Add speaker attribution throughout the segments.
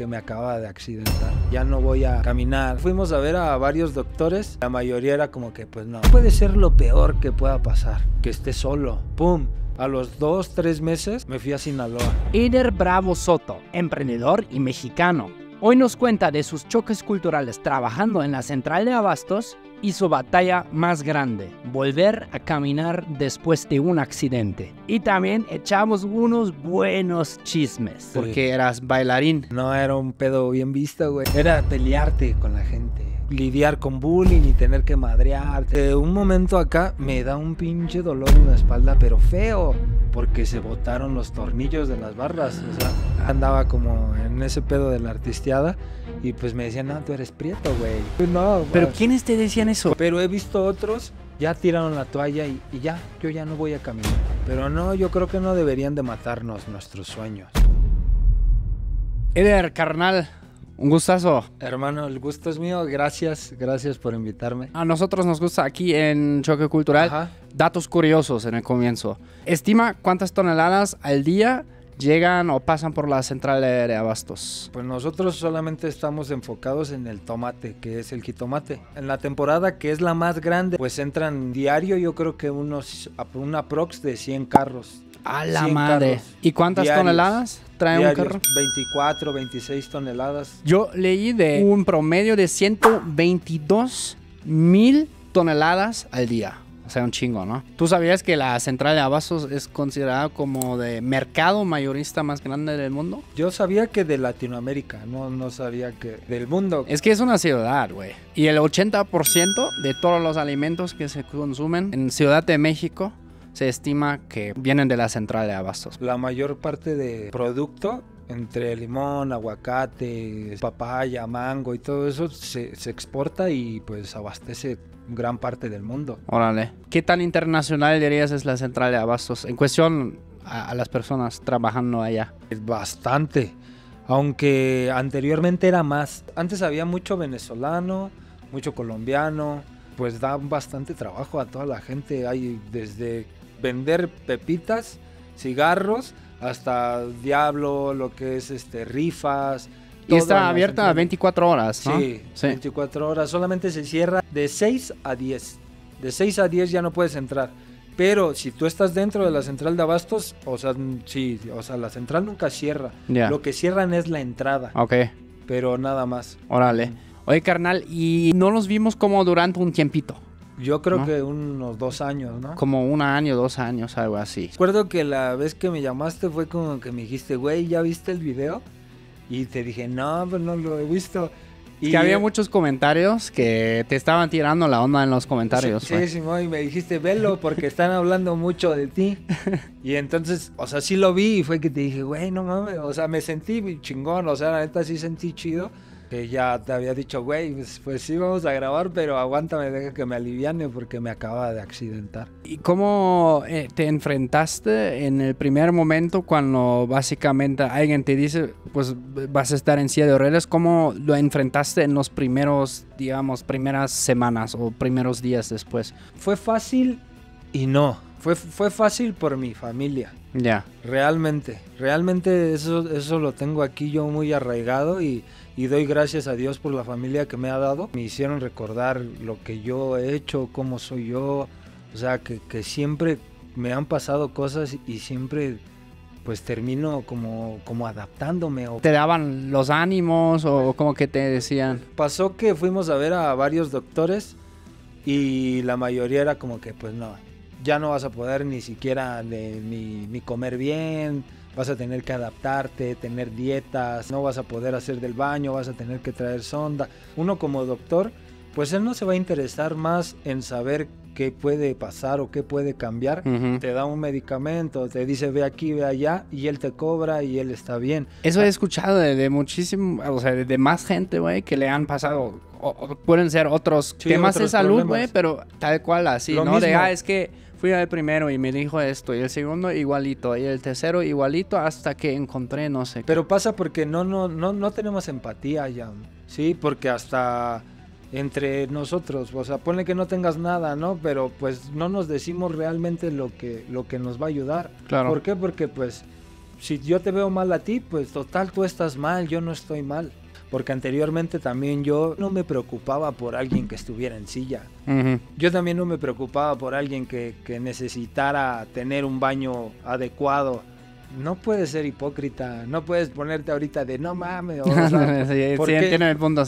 Speaker 1: que me acaba de accidentar. Ya no voy a caminar. Fuimos a ver a varios doctores. La mayoría era como que, pues no, puede ser lo peor que pueda pasar. Que esté solo. ¡Pum! A los dos, tres meses me fui a Sinaloa. Eder Bravo Soto, emprendedor y
Speaker 2: mexicano. Hoy nos cuenta de sus choques culturales trabajando en la central de abastos hizo batalla más grande, volver a caminar después de un accidente. Y también
Speaker 1: echamos unos buenos chismes, porque eras bailarín. No era un pedo bien visto, güey. Era pelearte con la gente lidiar con bullying y tener que madrearte. De un momento acá me da un pinche dolor en la espalda, pero feo, porque se botaron los tornillos de las barras. O sea, andaba como en ese pedo de la artisteada y pues me decían, no, tú eres prieto, güey. Pues no. ¿Pero quiénes te decían eso? Pero he visto otros, ya tiraron la toalla y, ya, yo ya no voy a caminar. Pero no, yo creo que no deberían de matarnos nuestros sueños. Eder, carnal, un gustazo. Hermano, el gusto es mío. Gracias, gracias por invitarme. A
Speaker 2: nosotros nos gusta aquí en Choque Cultural datos curiosos en el comienzo. Estima cuántas toneladas al día llegan o pasan por la central
Speaker 1: de abastos? Pues nosotros solamente estamos enfocados en el tomate, que es el jitomate. En la temporada que es la más grande, pues entran diario yo creo que unos, una aprox de 100 carros. A la madre. ¿Y cuántas toneladas trae un carro? 24, 26 toneladas. Yo
Speaker 2: leí de un promedio de 122 mil toneladas al día sea, un chingo, ¿no? ¿Tú sabías que la central de Abastos es considerada como de mercado mayorista más grande del mundo? Yo sabía que de Latinoamérica, no, no
Speaker 1: sabía que
Speaker 2: del mundo. Es que es una ciudad, güey. Y el 80% de
Speaker 1: todos los alimentos que se consumen
Speaker 2: en Ciudad de México se estima que vienen de la central de Abastos.
Speaker 1: La mayor parte de producto entre limón, aguacate, papaya, mango y todo eso se, se exporta y pues abastece gran parte del mundo.
Speaker 2: Órale. ¿Qué tan internacional dirías es la central de abastos en cuestión
Speaker 1: a, las personas trabajando allá? Es bastante. Aunque anteriormente era más. Antes había mucho venezolano, mucho colombiano. Pues da bastante trabajo a toda la gente. Hay desde vender pepitas, cigarros, hasta diablo, lo que es este rifas,
Speaker 2: y está abierta 24
Speaker 1: horas, ¿no? Sí, sí, 24 horas. Solamente se cierra de 6 a 10. De 6 a 10 ya no puedes entrar. Pero si tú estás dentro de la central de abastos, o sea, sí, o sea, la central nunca cierra. Lo que cierran es la entrada. Ok. Pero nada más.
Speaker 2: Órale. Oye, carnal, ¿y no nos vimos como durante un tiempito? Yo creo que
Speaker 1: unos dos años, ¿no?
Speaker 2: Como un año, dos años, algo así.
Speaker 1: Recuerdo que la vez que me llamaste fue como que me dijiste, güey, ¿ya viste el video? Y te dije, no, pues no lo he visto. y que había muchos comentarios
Speaker 2: que te estaban tirando la onda en los comentarios. Sí, sí
Speaker 1: y me dijiste, velo porque están hablando mucho de ti. Y entonces, o sea, sí lo vi y fue que te dije, güey, no o sea, me sentí chingón, o sea, la neta sí sentí chido que ya te había dicho, güey, pues, pues, sí vamos a grabar, pero aguántame, deja que me aliviane porque me acaba de accidentar.
Speaker 2: ¿Y cómo eh, te enfrentaste en el primer momento cuando básicamente alguien te dice, pues vas a estar en silla de ruedas? ¿Cómo lo enfrentaste en los primeros, digamos, primeras semanas o
Speaker 1: primeros días después? Fue fácil y no. Fue, fue fácil por mi familia. Ya. Realmente, realmente eso, eso lo tengo aquí yo muy arraigado y y doy gracias a Dios por la familia que me ha dado. Me hicieron recordar lo que yo he hecho, cómo soy yo, o sea, que, que siempre me han pasado cosas y siempre pues termino como, como adaptándome. ¿Te
Speaker 2: daban los ánimos o como que te decían?
Speaker 1: Pasó que fuimos a ver a varios doctores y la mayoría era como que pues no, ya no vas a poder ni siquiera de, ni, comer bien, vas a tener que adaptarte, tener dietas, no vas a poder hacer del baño, vas a tener que traer sonda. Uno como doctor, pues él no se va a interesar más en saber qué puede pasar o qué puede cambiar. Te da un medicamento, te dice ve aquí, ve allá y él te cobra y él está bien.
Speaker 2: Eso he escuchado de, muchísimo, o sea, de más gente, güey, que le han pasado, pueden ser otros temas de salud, güey, pero tal cual así, ¿no? Mismo. Ah, es que Fui al primero y me dijo esto, y el segundo
Speaker 1: igualito, y el tercero igualito, hasta que encontré no sé. Pero pasa porque no, no, no, tenemos empatía ya, ¿sí? Porque hasta entre nosotros, o sea, pone que no tengas nada, ¿no? Pero pues no nos decimos realmente lo que, lo que nos va a ayudar. Claro. ¿Por qué? Porque pues si yo te veo mal a ti, pues total tú estás mal, yo no estoy mal porque anteriormente también yo no me preocupaba por alguien que estuviera en silla. Yo también no me preocupaba por alguien que, que necesitara tener un baño adecuado no puedes ser hipócrita, no puedes ponerte ahorita de no mames. O el punto,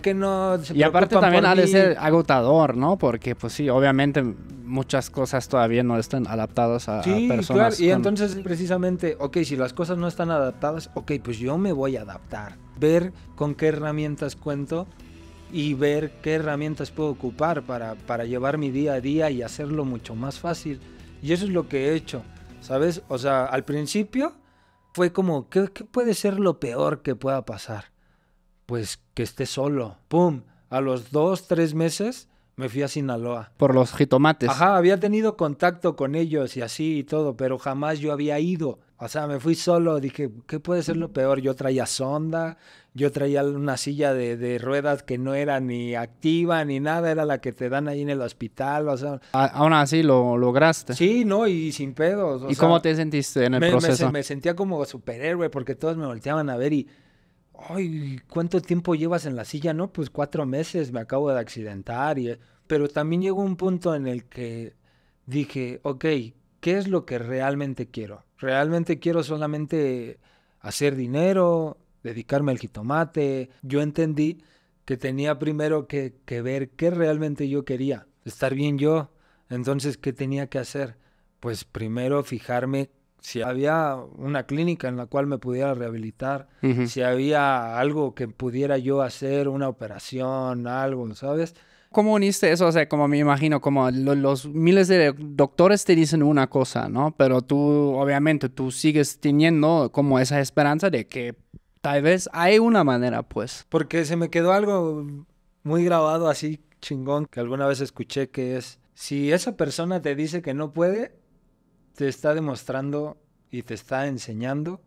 Speaker 1: qué no Y aparte también ha de ser
Speaker 2: agotador, ¿no? Porque pues sí, obviamente muchas cosas todavía no están adaptadas a, personas. y entonces
Speaker 1: precisamente, ok, si las cosas no están adaptadas, ok, pues yo me voy a adaptar. Ver con qué herramientas cuento y ver qué herramientas puedo ocupar para, para llevar mi día a día y hacerlo mucho más fácil. Y eso es lo que he hecho. ¿sabes? O sea, al principio fue como, ¿qué, puede ser lo peor que pueda pasar? Pues que esté solo. ¡Pum! A los dos, tres meses me fui a Sinaloa.
Speaker 2: Por los jitomates. Ajá,
Speaker 1: había tenido contacto con ellos y así y todo, pero jamás yo había ido. O sea, me fui solo, dije, ¿qué puede ser lo peor? Yo traía sonda, yo traía una silla de, ruedas que no era ni activa ni nada, era la que te dan ahí en el hospital, o sea...
Speaker 2: aún así lo lograste. Sí, no, y sin pedos. ¿Y cómo te sentiste en el proceso? Me,
Speaker 1: sentía como superhéroe porque todos me volteaban a ver y... Ay, ¿cuánto tiempo llevas en la silla? No, pues cuatro meses, me acabo de accidentar y... Pero también llegó un punto en el que dije, ok, ¿qué es lo que realmente quiero? ¿Realmente quiero solamente hacer dinero, dedicarme al jitomate? Yo entendí que tenía primero que, ver qué realmente yo quería, estar bien yo. Entonces, ¿qué tenía que hacer? Pues primero fijarme si había una clínica en la cual me pudiera rehabilitar, si había algo que pudiera yo hacer, una operación, algo, ¿sabes? ¿cómo uniste eso? O sea,
Speaker 2: como me imagino, como los miles de doctores te dicen una cosa, ¿no? Pero tú, obviamente, tú sigues teniendo como esa esperanza de que tal vez hay una manera, pues.
Speaker 1: Porque se me quedó algo muy grabado así chingón que alguna vez escuché que es, si esa persona te dice que no puede, te está demostrando y te está enseñando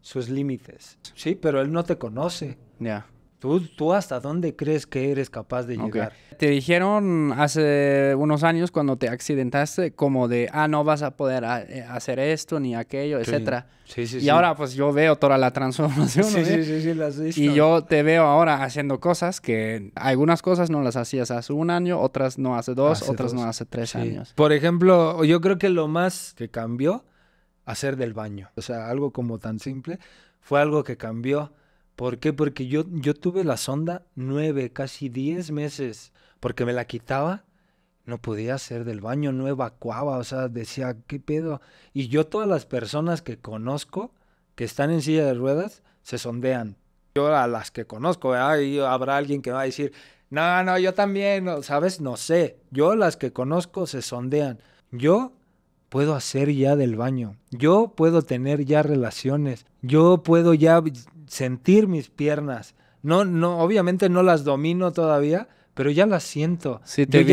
Speaker 1: sus límites. Sí, pero él no te conoce. Ya. ¿Tú, ¿Tú, hasta dónde crees que eres capaz de llegar? Te dijeron
Speaker 2: hace unos años cuando te accidentaste como de, ah, no vas a poder eh, hacer esto ni aquello, sí. etcétera. Sí, sí, y ahora pues yo veo toda la transformación. Sí, ¿no? sí, sí, sí, visto. Y yo te veo ahora haciendo cosas que algunas cosas no las hacías hace un año, otras no hace dos, otras no hace tres años.
Speaker 1: Por ejemplo, yo creo que lo más que cambió, hacer del baño. O sea, algo como tan simple, fue algo que cambió ¿Por qué? Porque yo, yo tuve la sonda nueve, casi diez meses, porque me la quitaba, no podía hacer del baño, no evacuaba, o sea, decía, ¿qué pedo? Y yo todas las personas que conozco, que están en silla de ruedas, se sondean. Yo a las que conozco, y habrá alguien que va a decir, no, no, yo también, ¿sabes? No sé. Yo las que conozco se sondean. Yo puedo hacer ya del baño, yo puedo tener ya relaciones, yo puedo ya sentir mis piernas. No, no, obviamente no las domino todavía, pero ya las siento. Si te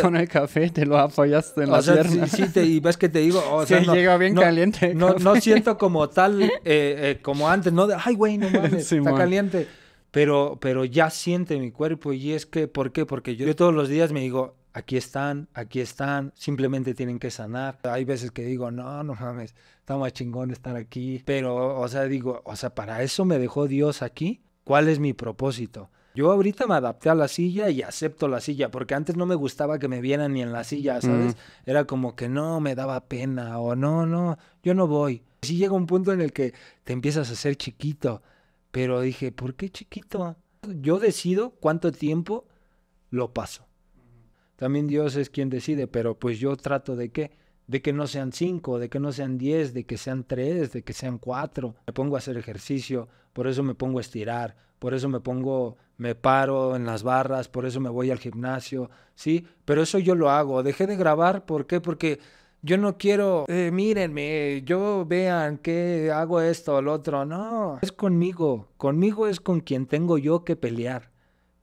Speaker 1: con el café, te lo apoyaste en o la sea, Sí, sí y ves que te digo, sí, no, llega bien no, caliente. No, siento como tal, eh, eh, como antes, no de, ay, güey, no mames, está caliente. Pero, pero ya siente mi cuerpo y es que, ¿por qué? Porque yo todos los días me digo, aquí están, aquí están, simplemente tienen que sanar. Hay veces que digo, no, no mames, está más chingón estar aquí, pero, o sea, digo, o sea, para eso me dejó Dios aquí, ¿cuál es mi propósito? Yo ahorita me adapté a la silla y acepto la silla, porque antes no me gustaba que me vieran ni en la silla, ¿sabes? Era como que no, me daba pena o no, no, yo no voy. Sí llega un punto en el que te empiezas a ser chiquito, pero dije, ¿por qué chiquito? Yo decido cuánto tiempo lo paso. También Dios es quien decide, pero pues yo trato de qué? De que no sean cinco, de que no sean diez, de que sean tres, de que sean cuatro. Me pongo a hacer ejercicio, por eso me pongo a estirar, por eso me pongo, me paro en las barras, por eso me voy al gimnasio, ¿sí? Pero eso yo lo hago. Dejé de grabar, ¿por qué? Porque yo no quiero, eh, mírenme, yo vean que hago esto o lo otro. No, es conmigo. Conmigo es con quien tengo yo que pelear.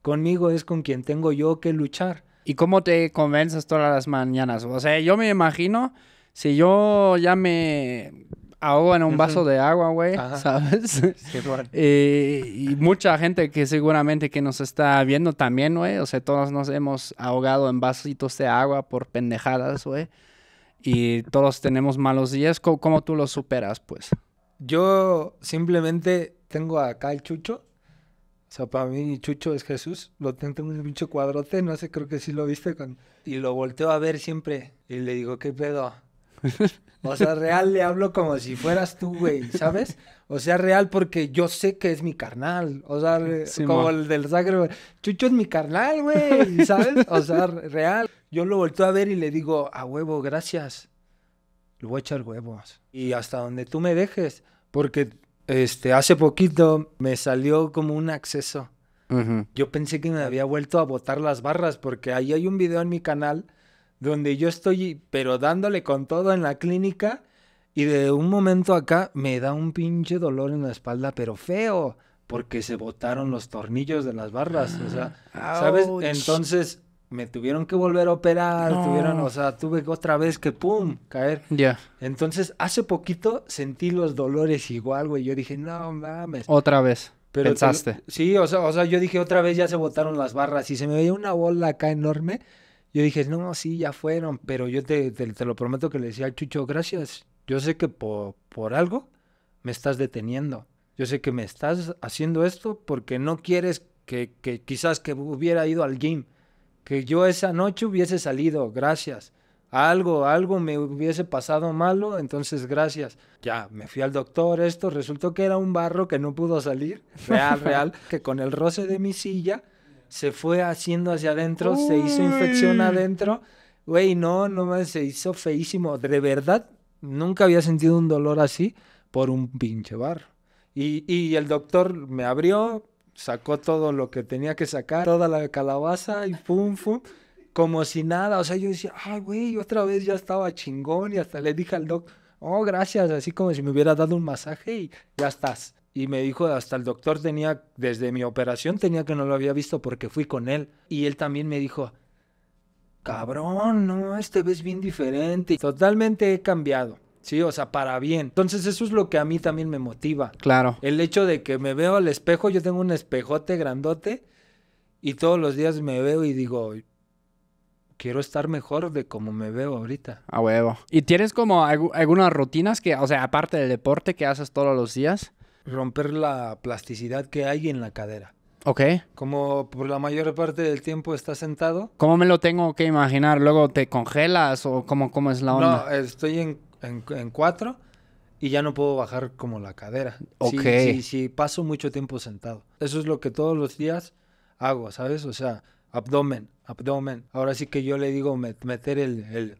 Speaker 1: Conmigo es con quien tengo yo que luchar. ¿Y cómo
Speaker 2: te convences todas las mañanas? O sea, yo me imagino, si yo ya me ahogo en un vaso de agua, güey, ¿sabes? Eh, y mucha gente que seguramente que nos está viendo también, güey. O sea, todos nos hemos ahogado en vasitos de agua por pendejadas, güey. Y todos tenemos malos días. ¿Cómo,
Speaker 1: tú los superas, pues? Yo simplemente tengo acá el chucho o sea, para mí Chucho es Jesús. Lo tengo en un pinche cuadrote, no sé, creo que sí lo viste. Y lo volteo a ver siempre. Y le digo, ¿qué pedo? O sea, real le hablo como si fueras tú, güey, ¿sabes? O sea, real porque yo sé que es mi carnal. O sea, como el del sagro Chucho es mi carnal, güey, ¿sabes? O sea, real. Yo lo volteo a ver y le digo, a huevo, gracias. Lo voy a echar huevos. Y hasta donde tú me dejes. Porque este, hace poquito me salió como un acceso. Yo pensé que me había vuelto a botar las barras porque ahí hay un video en mi canal donde yo estoy, pero dándole con todo en la clínica y de un momento acá me da un pinche dolor en la espalda, pero feo, porque se botaron los tornillos de las barras, o sea, ¿sabes? Entonces me tuvieron que volver a operar, tuvieron, o sea, tuve otra vez que pum, caer. Ya. Entonces, hace poquito sentí los dolores igual, güey. Yo dije, no mames. Otra vez. Pero Pensaste. sí, o sea, o sea, yo dije, otra vez ya se botaron las barras y se me veía una bola acá enorme. Yo dije, no, sí, ya fueron, pero yo te, te, lo prometo que le decía al Chucho, gracias. Yo sé que por, algo me estás deteniendo. Yo sé que me estás haciendo esto porque no quieres que, quizás que hubiera ido al game que yo esa noche hubiese salido, gracias. Algo, algo me hubiese pasado malo, entonces gracias. Ya, me fui al doctor, esto, resultó que era un barro que no pudo salir, real, real, que con el roce de mi silla se fue haciendo hacia adentro, se hizo infección adentro. Güey, no, no, se hizo feísimo. De verdad, nunca había sentido un dolor así por un pinche barro. Y, y el doctor me abrió, sacó todo lo que tenía que sacar, toda la calabaza y pum, pum, como si nada. O sea, yo decía, ay, güey, otra vez ya estaba chingón y hasta le dije al doctor, oh, gracias, así como si me hubiera dado un masaje y ya estás. Y me dijo, hasta el doctor tenía, desde mi operación tenía que no lo había visto porque fui con él. Y él también me dijo, cabrón, no, este ves bien diferente. Totalmente he cambiado. Sí, o sea, para bien. Entonces eso es lo que a mí también me motiva. Claro. El hecho de que me veo al espejo, yo tengo un espejote grandote y todos los días me veo y digo, quiero estar mejor de como me veo ahorita. A huevo. ¿Y tienes como algunas rutinas que, o sea, aparte del deporte que haces todos los días? Romper la plasticidad que hay en la cadera. Ok. Como por la mayor parte del tiempo estás sentado.
Speaker 2: ¿Cómo me lo tengo que imaginar? ¿Luego te congelas o cómo, cómo es la onda? No,
Speaker 1: estoy en en, cuatro y ya no puedo bajar como la cadera. Ok. si paso mucho tiempo sentado. Eso es lo que todos los días hago, ¿sabes? O sea, abdomen, abdomen. Ahora sí que yo le digo meter el...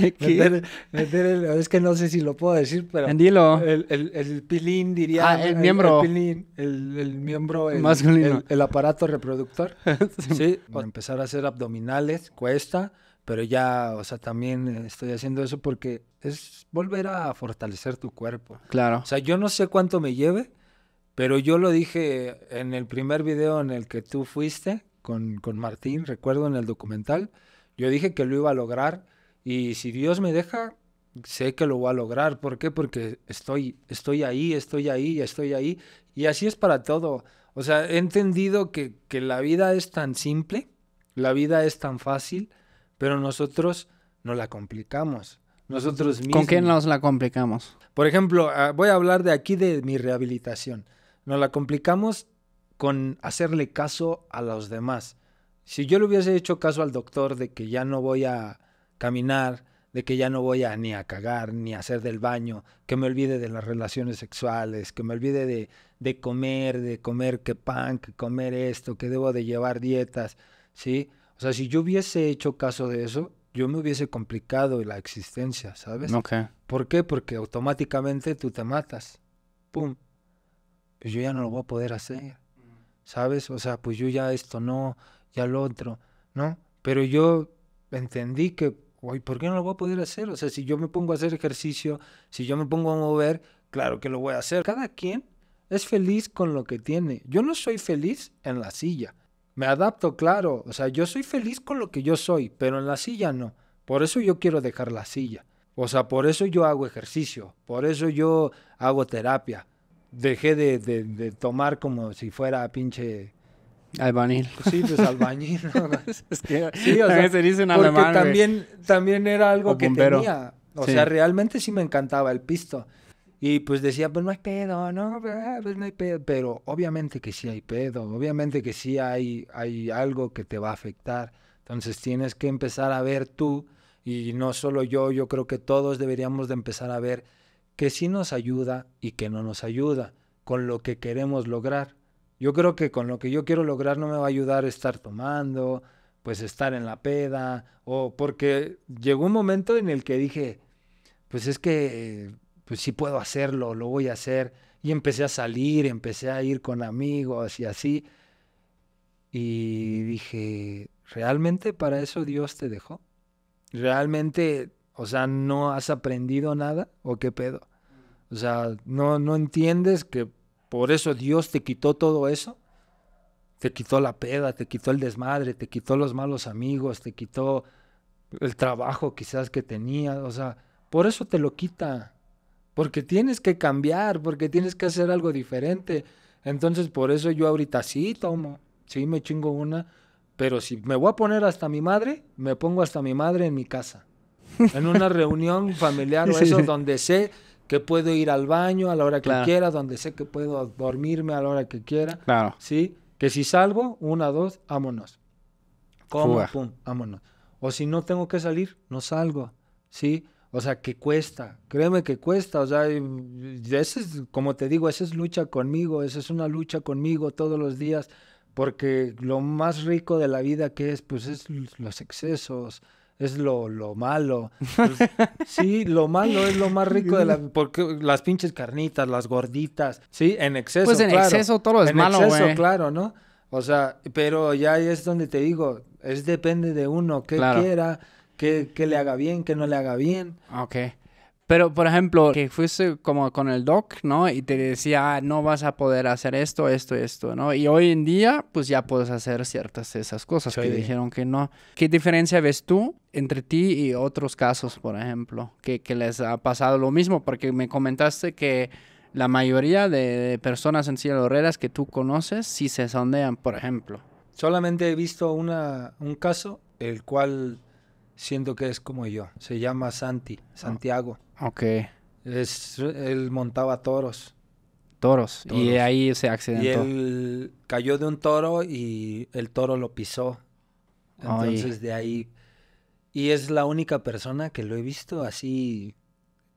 Speaker 1: es que no sé si lo puedo decir, pero... El, el, pilín diría... Ah, el miembro. El, miembro... El, El, aparato reproductor. sí. Para empezar a hacer abdominales cuesta pero ya, o sea, también estoy haciendo eso porque es volver a fortalecer tu cuerpo. Claro. O sea, yo no sé cuánto me lleve, pero yo lo dije en el primer video en el que tú fuiste con, Martín, recuerdo en el documental, yo dije que lo iba a lograr y si Dios me deja, sé que lo voy a lograr. ¿Por qué? Porque estoy, estoy ahí, estoy ahí, estoy ahí. Y así es para todo. O sea, he entendido que, que la vida es tan simple, la vida es tan fácil pero nosotros no la complicamos. Nosotros mismos. ¿Con quién nos
Speaker 2: la complicamos?
Speaker 1: Por ejemplo, ah, voy a hablar de aquí de mi rehabilitación. Nos la complicamos con hacerle caso a los demás. Si yo le hubiese hecho caso al doctor de que ya no voy a caminar, de que ya no voy a ni a cagar, ni a hacer del baño, que me olvide de las relaciones sexuales, que me olvide de, comer, de comer que pan, que comer esto, que debo de llevar dietas, ¿sí? sí o sea, si yo hubiese hecho caso de eso, yo me hubiese complicado la existencia, ¿sabes? ¿Por qué? Porque automáticamente tú te matas. ¡Pum! Pues yo ya no lo voy a poder hacer, ¿sabes? O sea, pues yo ya esto no, ya lo otro, ¿no? Pero yo entendí que, uy, ¿por qué no lo voy a poder hacer? O sea, si yo me pongo a hacer ejercicio, si yo me pongo a mover, claro que lo voy a hacer. Cada quien es feliz con lo que tiene. Yo no soy feliz en la silla. Me adapto, claro. O sea, yo soy feliz con lo que yo soy, pero en la silla no. Por eso yo quiero dejar la silla. O sea, por eso yo hago ejercicio, por eso yo hago terapia. Dejé de, de, de tomar como si fuera pinche... Albañil. Sí, pues albañil. es que se dice también, también era algo que tenía. O sea, realmente sí me encantaba el pisto. Y pues decía, pues no hay pedo, no, ah, pues no hay pedo. Pero obviamente que sí hay pedo, obviamente que sí hay, hay algo que te va a afectar. Entonces tienes que empezar a ver tú, y no solo yo, yo creo que todos deberíamos de empezar a ver que sí nos ayuda y que no nos ayuda con lo que queremos lograr. Yo creo que con lo que yo quiero lograr no me va a ayudar estar tomando, pues estar en la peda, o porque llegó un momento en el que dije, pues es que eh, pues sí puedo hacerlo, lo voy a hacer. Y empecé a salir, empecé a ir con amigos y así. Y dije, ¿realmente para eso Dios te dejó? ¿Realmente, o sea, no has aprendido nada o qué pedo? O sea, ¿no, no entiendes que por eso Dios te quitó todo eso? Te quitó la peda, te quitó el desmadre, te quitó los malos amigos, te quitó el trabajo quizás que tenías, o sea, por eso te lo quita porque tienes que cambiar, porque tienes que hacer algo diferente. Entonces, por eso yo ahorita sí tomo, sí me chingo una, pero si me voy a poner hasta mi madre, me pongo hasta mi madre en mi casa, en una reunión familiar o eso, donde sé que puedo ir al baño a la hora que quiera, donde sé que puedo dormirme a la hora que quiera. Claro. Sí, que si salgo, una, dos, vámonos. Como, pum, vámonos. O si no tengo que salir, no salgo. Sí o sea, que cuesta, créeme que cuesta. O sea, es, como te digo, esa es lucha conmigo, esa es una lucha conmigo todos los días, porque lo más rico de la vida que es, pues es los excesos, es lo, lo malo. Pues, sí, lo malo es lo más rico de la porque las pinches carnitas, las gorditas, sí, en exceso. Pues en exceso todo es malo, malo, En exceso, claro, ¿no? O sea, pero ya es donde te digo, es depende de uno, qué quiera que le haga bien, que no le haga bien. Ah, ok. Pero,
Speaker 2: por ejemplo, que fuiste como con el doc, ¿no? Y te decía, ah, no vas a poder hacer esto, esto, esto, ¿no? Y hoy en día, pues ya puedes hacer ciertas esas cosas que dijeron que no. ¿Qué diferencia ves tú entre ti y otros casos, por ejemplo, que, que les ha pasado lo mismo? Porque me comentaste que la mayoría de personas en silla de que tú conoces sí se sondean, por ejemplo.
Speaker 1: Solamente he visto una, un caso, el cual siento que es como yo. Se llama Santi, ah. Santiago. okay Es, él montaba toros. Toros. Y ahí se accidentó. él cayó de un toro y el toro lo pisó.
Speaker 2: Entonces
Speaker 1: de ahí. Y es la única persona que lo he visto así.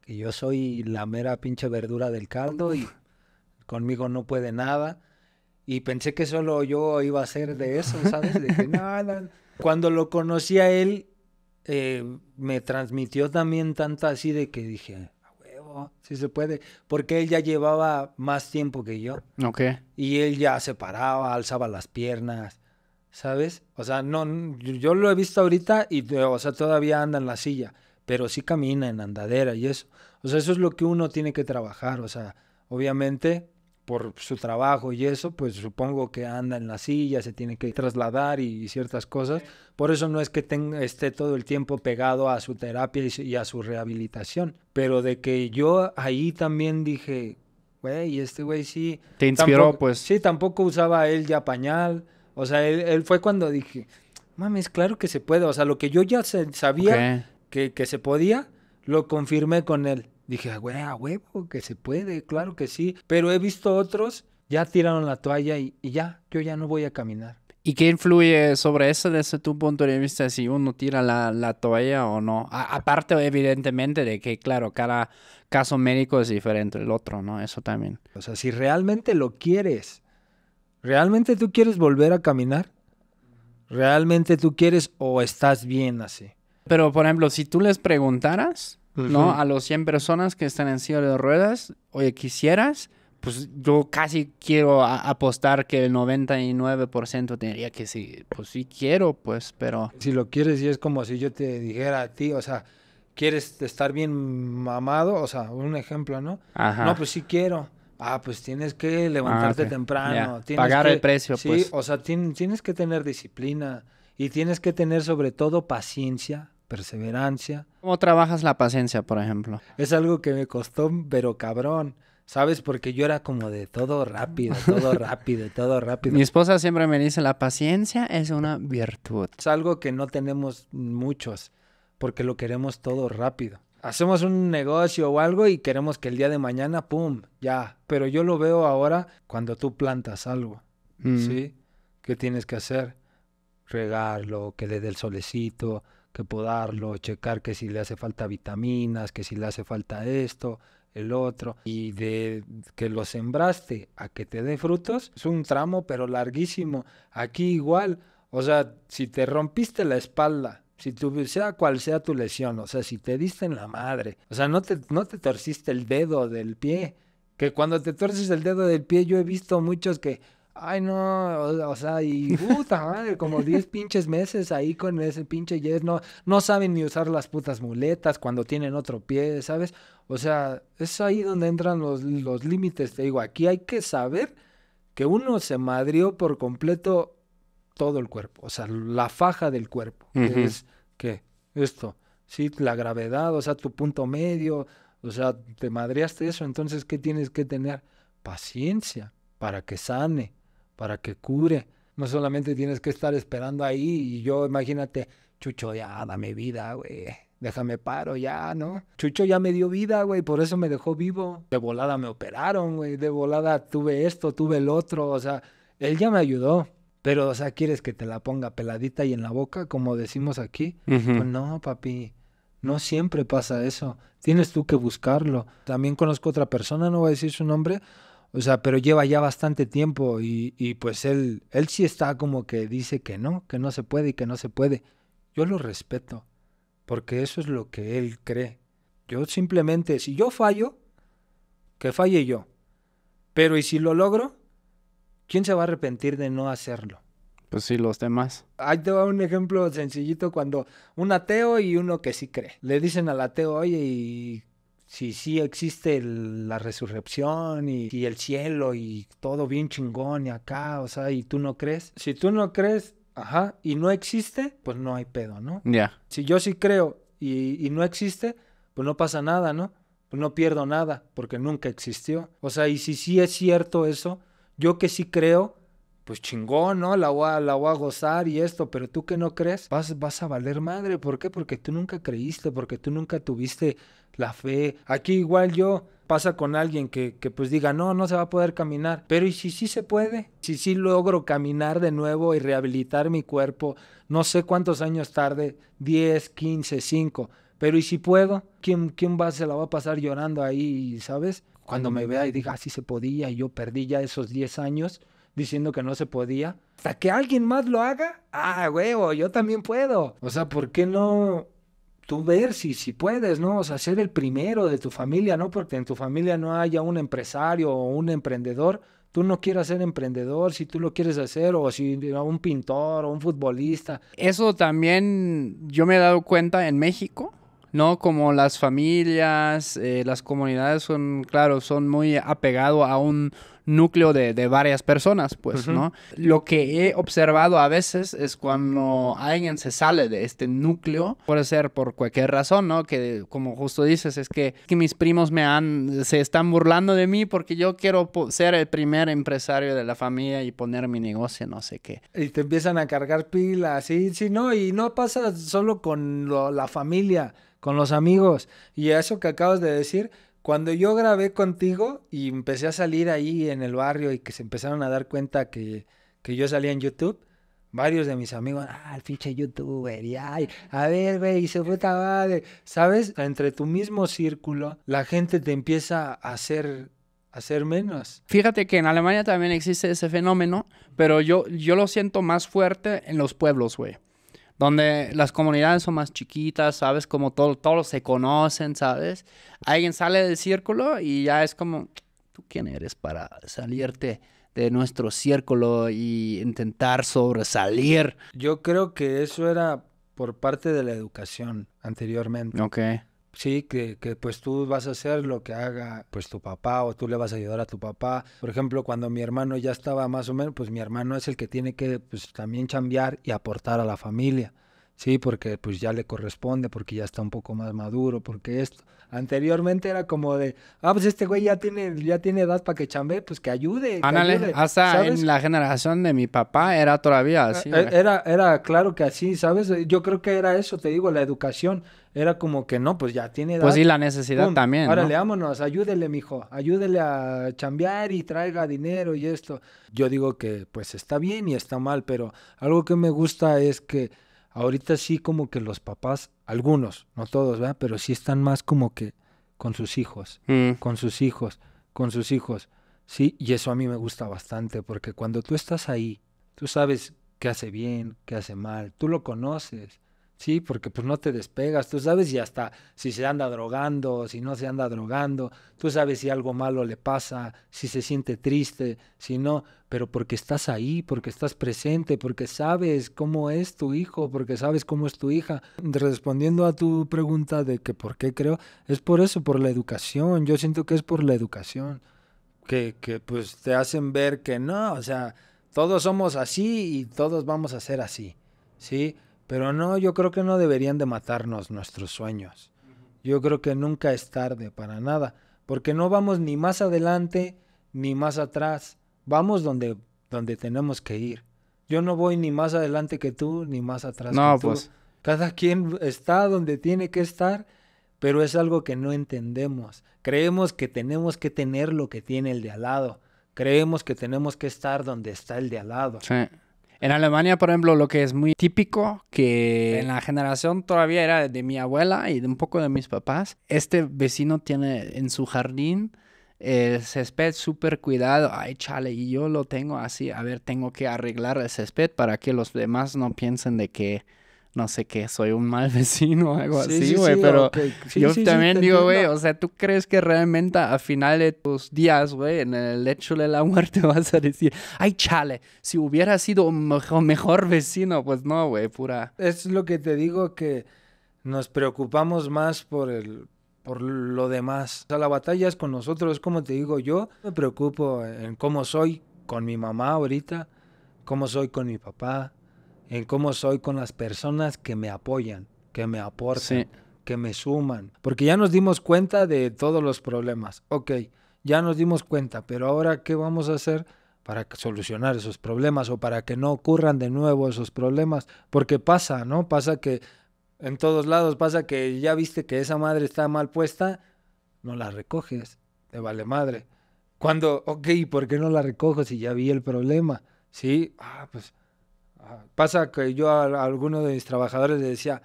Speaker 1: Que yo soy la mera pinche verdura del caldo y conmigo no puede nada. Y pensé que solo yo iba a ser de eso, ¿sabes? nada. Cuando lo conocí a él, eh, me transmitió también tanto así de que dije, a huevo, si se puede, porque él ya llevaba más tiempo que yo. Ok. Y él ya se paraba, alzaba las piernas, ¿sabes? O sea, no, yo lo he visto ahorita y, o sea, todavía anda en la silla, pero sí camina en andadera y eso. O sea, eso es lo que uno tiene que trabajar, o sea, obviamente por su trabajo y eso, pues supongo que anda en la silla, se tiene que trasladar y ciertas cosas. Por eso no es que esté todo el tiempo pegado a su terapia y, a su rehabilitación. Pero de que yo ahí también dije, güey, este güey sí... Te inspiró, pues. Sí, tampoco usaba él ya pañal. O sea, él, fue cuando dije, mames, claro que se puede. O sea, lo que yo ya sabía que se podía, lo confirmé con él. Dije, güey, huevo, a huevo, que se puede, claro que sí. Pero he visto otros, ya tiraron la toalla y, ya, yo ya no voy a caminar.
Speaker 2: ¿Y qué influye sobre eso desde tu punto de vista si uno tira la, toalla o no? aparte, evidentemente, de que, claro, cada caso médico es diferente el otro, ¿no? Eso también. O sea, si
Speaker 1: realmente lo quieres, ¿realmente tú quieres volver a caminar? ¿Realmente tú quieres o estás bien así? Pero, por ejemplo, si tú les preguntaras,
Speaker 2: ¿no? A los 100 personas que están en silla de ruedas, oye, quisieras, pues yo casi quiero apostar que el 99% tendría que sí, pues sí
Speaker 1: quiero, pues, pero... Si lo quieres y es como si yo te dijera a ti, o sea, ¿quieres estar bien mamado? O sea, un ejemplo, ¿no? No, pues sí quiero. Ah, pues tienes que levantarte ah, temprano. Pagar el precio, sí, pues. o sea, tienes que tener disciplina y tienes que tener sobre todo paciencia perseverancia.
Speaker 2: ¿Cómo trabajas la paciencia, por ejemplo?
Speaker 1: Es algo que me costó, pero cabrón. ¿Sabes? Porque yo era como de todo rápido, todo rápido, todo rápido. Mi
Speaker 2: esposa siempre me dice, la paciencia es una
Speaker 1: virtud. Es algo que no tenemos muchos, porque lo queremos todo rápido. Hacemos un negocio o algo y queremos que el día de mañana, ¡pum!, ya. Pero yo lo veo ahora cuando tú plantas algo, mm. ¿sí? ¿Qué tienes que hacer? Regarlo, que le dé el solecito, que podarlo, checar que si le hace falta vitaminas, que si le hace falta esto, el otro, y de que lo sembraste a que te dé frutos, es un tramo pero larguísimo. Aquí igual, o sea, si te rompiste la espalda, si sea cual sea tu lesión, o sea, si te diste en la madre, o sea, no no te torciste el dedo del pie, que cuando te torces el dedo del pie yo he visto muchos que, ay no, o, sea, y puta como 10 pinches meses ahí con ese pinche yes, no, no saben ni usar las putas muletas cuando tienen otro pie, ¿sabes? O sea, es ahí donde entran los, límites, te digo, aquí hay que saber que uno se madrió por completo todo el cuerpo, o sea, la faja del cuerpo, que ¿qué? Esto, sí, la gravedad, o sea, tu punto medio, o sea, te madreaste eso, entonces, ¿qué tienes que tener? Paciencia para que sane para que cure. No solamente tienes que estar esperando ahí y yo, imagínate, Chucho, ya dame vida, güey. Déjame paro ya, ¿no? Chucho ya me dio vida, güey, por eso me dejó vivo. De volada me operaron, güey, de volada tuve esto, tuve el otro, o sea, él ya me ayudó. Pero, o sea, ¿quieres que te la ponga peladita y en la boca, como decimos aquí? Pues no, papi. No siempre pasa eso. Tienes tú que buscarlo. También conozco otra persona, no voy a decir su nombre, o sea, pero lleva ya bastante tiempo y, pues él, él sí está como que dice que no, que no se puede y que no se puede. Yo lo respeto, porque eso es lo que él cree. Yo simplemente, si yo fallo, que falle yo. Pero ¿y si lo logro? ¿Quién se va a arrepentir de no hacerlo?
Speaker 2: Pues sí, los demás.
Speaker 1: Ahí te va un ejemplo sencillito cuando un ateo y uno que sí cree. Le dicen al ateo, oye, ¿y si sí existe la resurrección y, el cielo y todo bien chingón y acá, o sea, y tú no crees. Si tú no crees, ajá, y no existe, pues no hay pedo, ¿no? Ya. Si yo sí creo y, y no existe, pues no pasa nada, ¿no? Pues no pierdo nada, porque nunca existió. O sea, y si sí es cierto eso, yo que sí creo, pues chingón, ¿no? La voy, a, la a gozar y esto, pero tú que no crees, vas, a valer madre. ¿Por qué? Porque tú nunca creíste, porque tú nunca tuviste la fe. Aquí igual yo pasa con alguien que, pues diga, no, no se va a poder caminar. Pero ¿y si sí se puede? Si sí logro caminar de nuevo y rehabilitar mi cuerpo, no sé cuántos años tarde, 10, 15, 5. Pero ¿y si puedo? ¿Quién, quién va, se la va a pasar llorando ahí, sabes? Cuando me vea y diga, así ah, se podía y yo perdí ya esos 10 años, diciendo que no se podía. Hasta que alguien más lo haga, ah, huevo, yo también puedo. O sea, ¿por qué no tú ver si, si puedes, ¿no? O sea, ser el primero de tu familia, ¿no? Porque en tu familia no haya un empresario o un emprendedor. Tú no quieras ser emprendedor, si tú lo quieres hacer, o si un pintor o un futbolista.
Speaker 2: Eso también yo me he dado cuenta en México, ¿no? Como las familias, eh, las comunidades son, claro, son muy apegados a un núcleo de, de varias personas, pues, ¿no? Lo que he observado a veces es cuando alguien se sale de este núcleo, puede ser por cualquier razón, ¿no? Que como justo dices, es que, que mis primos me han, se están burlando de mí porque yo quiero ser el primer empresario de la familia y poner mi negocio, no sé qué.
Speaker 1: Y te empiezan a cargar pilas, sí, sí, no, y no pasa solo con la familia, con los amigos. Y eso que acabas de decir, cuando yo grabé contigo y empecé a salir ahí en el barrio y que se empezaron a dar cuenta que, yo salía en YouTube, varios de mis amigos, ah, el pinche youtuber, y ay, a ver, güey, y su puta madre. ¿Sabes? Entre tu mismo círculo, la gente te empieza a hacer, hacer menos. Fíjate que
Speaker 2: en Alemania también existe ese fenómeno, pero yo, yo lo siento más fuerte en los pueblos, güey donde las comunidades son más chiquitas, ¿sabes? Como todo, todos se conocen, ¿sabes? Alguien sale del círculo y ya es como, ¿tú quién eres para salirte? de nuestro círculo y intentar sobresalir.
Speaker 1: Yo creo que eso era por parte de la educación anteriormente. Ok. Sí, que, que, pues tú vas a hacer lo que haga pues tu papá o tú le vas a ayudar a tu papá. Por ejemplo, cuando mi hermano ya estaba más o menos, pues mi hermano es el que tiene que pues también chambear y aportar a la familia. Sí, porque pues ya le corresponde, porque ya está un poco más maduro, porque esto. Anteriormente era como de, ah, pues este güey ya tiene, ya tiene edad para que chambe, pues que ayude. Ándale, hasta en la
Speaker 2: generación de mi papá era todavía eh, así. Eh,
Speaker 1: era, era claro que así, ¿sabes? Yo creo que era eso, te digo, la educación. Era como que no, pues ya tiene pues edad. Pues sí, la necesidad también. Ahora ¿no? leámonos, ayúdele, mijo, ayúdele a chambear y traiga dinero y esto. Yo digo que pues está bien y está mal, pero algo que me gusta es que Ahorita sí como que los papás, algunos, no todos, ¿verdad? Pero sí están más como que con sus hijos, mm. con sus hijos, con sus hijos. Sí, y eso a mí me gusta bastante porque cuando tú estás ahí, tú sabes qué hace bien, qué hace mal, tú lo conoces. Sí, porque pues no te despegas, tú sabes y hasta si se anda drogando, si no se anda drogando, tú sabes si algo malo le pasa, si se siente triste, si no, pero porque estás ahí, porque estás presente, porque sabes cómo es tu hijo, porque sabes cómo es tu hija. Respondiendo a tu pregunta de que por qué creo, es por eso, por la educación, yo siento que es por la educación, que, que pues te hacen ver que no, o sea, todos somos así y todos vamos a ser así, ¿sí? Pero no, yo creo que no deberían de matarnos nuestros sueños. Yo creo que nunca es tarde para nada, porque no vamos ni más adelante ni más atrás. Vamos donde, donde tenemos que ir. Yo no voy ni más adelante que tú, ni más atrás que tú. Pues. Cada quien está donde tiene que estar, pero es algo que no entendemos. Creemos que tenemos que tener lo que tiene el de al lado. Creemos que tenemos que estar donde está el de al lado. Sí. En Alemania, por ejemplo, lo que es muy
Speaker 2: típico, que en la generación todavía era de mi abuela y de un poco de mis papás, este vecino tiene en su jardín el eh, césped súper cuidado. Ay, chale, y yo lo tengo así. A ver, tengo que arreglar el césped para que los demás no piensen de que no sé qué, soy un mal vecino o algo así, güey. pero yo también digo, güey, o sea, ¿tú crees que realmente a final de tus días, güey, en el lecho de la muerte vas a decir, ay, chale, si hubiera sido un mejor, mejor vecino? Pues no, güey,
Speaker 1: pura. Es lo que te digo que nos preocupamos más por el por lo demás. O sea, la batalla es con nosotros, como te digo, yo me preocupo en cómo soy con mi mamá ahorita, cómo soy con mi papá, en cómo soy con las personas que me apoyan, que me aportan, que me suman. Porque ya nos dimos cuenta de todos los problemas. Ok, ya nos dimos cuenta, pero ahora, ¿qué vamos a hacer? para solucionar esos problemas o para que no ocurran de nuevo esos problemas, porque pasa, ¿no? Pasa que en todos lados pasa que ya viste que esa madre está mal puesta, no la recoges, te vale madre. Cuando, ok, ¿por qué no la recoges? si ya vi el problema? Sí, ah, pues Pasa que yo a, alguno de mis trabajadores le decía,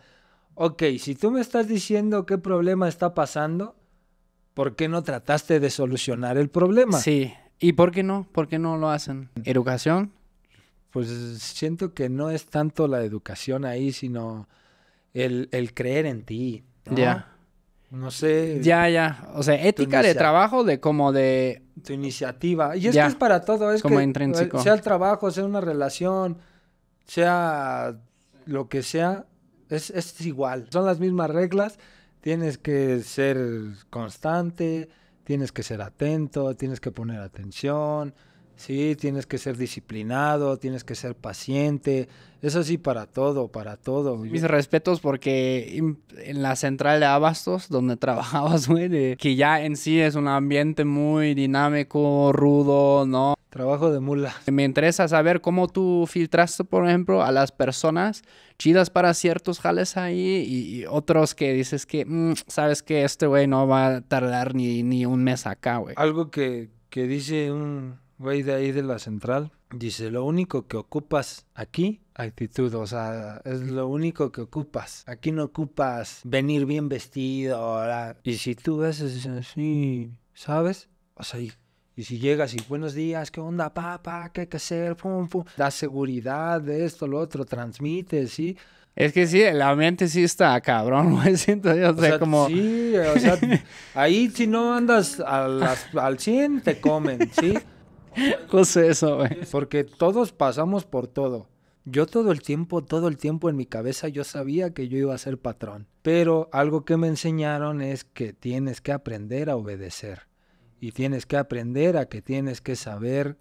Speaker 1: ok, si tú me estás diciendo qué problema está pasando, ¿por qué no trataste de solucionar el problema? Sí, ¿y por qué no? ¿Por qué no lo hacen? ¿Educación? Pues siento que no es tanto la educación ahí, sino el, creer en ti. Ya. No sé. Ya, ya. O sea, ética de trabajo, de como de... Tu iniciativa. Y esto es para todo. Es como que intrínseco. Eh, sea el trabajo, sea una relación, sea lo que sea, es, igual. Son las mismas reglas. Tienes que ser constante, tienes que ser atento, tienes que poner atención. Sí, tienes que ser disciplinado, tienes que ser paciente. Eso sí, para todo, para todo. Mis respetos porque en la central de
Speaker 2: Abastos, donde trabajabas, güey, que ya en sí es un ambiente muy dinámico, rudo, ¿no? Trabajo de mula. Me interesa saber cómo tú filtraste, por ejemplo, a las personas chidas para ciertos jales ahí y, otros que dices que, mm, sabes que este güey no va a tardar ni, ni un mes acá, güey.
Speaker 1: Algo que, que dice un güey de ahí de la central, dice, lo único que ocupas aquí, actitud, o sea, es lo único que ocupas. Aquí no ocupas venir bien vestido. la... Y si tú ves así, ¿sabes? O sea, y si llegas y buenos días, ¿qué onda, papá? ¿Qué hay que hacer? Pum, Da seguridad de esto, lo otro, transmite, ¿sí?
Speaker 2: Es que sí, el ambiente sí está cabrón, güey. Sí, o sea,
Speaker 1: ahí si no andas al, al 100, te comen, ¿sí? Pues eso, güey. Porque todos pasamos por todo. Yo todo el tiempo, todo el tiempo en mi cabeza yo sabía que yo iba a ser patrón. Pero algo que me enseñaron es que tienes que aprender a obedecer y tienes que aprender a que tienes que saber